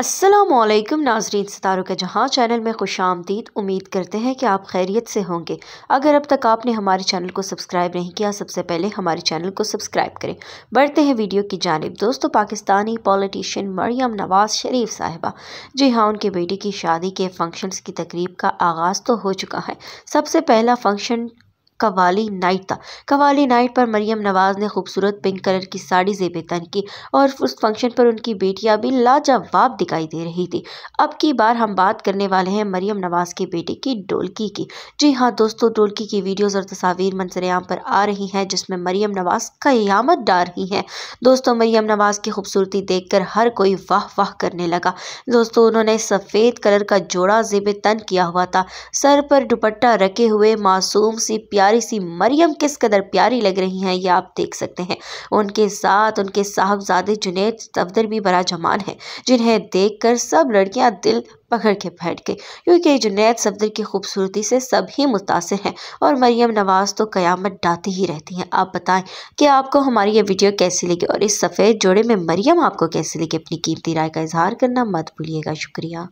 असलकम नाजरीन सितारों के जहां चैनल में खुश आमदीद उम्मीद करते हैं कि आप खैरियत से होंगे अगर अब तक आपने हमारे चैनल को सब्सक्राइब नहीं किया सबसे पहले हमारे चैनल को सब्सक्राइब करें बढ़ते हैं वीडियो की जानब दोस्तों पाकिस्तानी पॉलिटिशियन मरियम नवाज शरीफ साहिबा जी हाँ उनके बेटे की शादी के फंक्शन की तकरीब का आगाज़ तो हो चुका है सबसे पहला फंक्शन कवाली नाइट था कवाली नाइट पर मरियम नवाज़ ने खूबसूरत पिंक कलर की साड़ी जेब तन की और उस फंक्शन पर उनकी बेटियां भी लाजवाब दिखाई दे रही थी अब की बार हम बात करने वाले हैं मरियम नवाज़ के बेटे की डोलकी की जी हाँ दोस्तों डोलकी की वीडियोज़ और तस्वीर मंसरेआम पर आ रही हैं जिसमें मरियम नवाज़ कयामत डाल रही हैं दोस्तों मरियम नवाज़ की खूबसूरती कर हर कोई वाह वाह करने लगा दोस्तों उन्होंने सफ़ेद कलर का जोड़ा जेब तन किया हुआ था सर पर दुपट्टा रखे हुए मासूम सी प्यारी सी मरियम किस कदर प्यारी लग रही हैं ये आप देख सकते हैं उनके साथ उनके साहबजादे जुनेद सफदर भी बड़ा जमान है जिन्हें देखकर सब लड़कियाँ दिल पकड़ के बैठ गए क्योंकि जुनेद सफदर की खूबसूरती से सभी मुतासर हैं और मरियम नवाज़ तो क़यामत डाती ही रहती हैं आप बताएं कि आपको हमारी ये वीडियो कैसी लगी और इस सफ़ेद जोड़े में मरियम आपको कैसी लगी अपनी कीमती राय का इजहार करना मत भूलिएगा शुक्रिया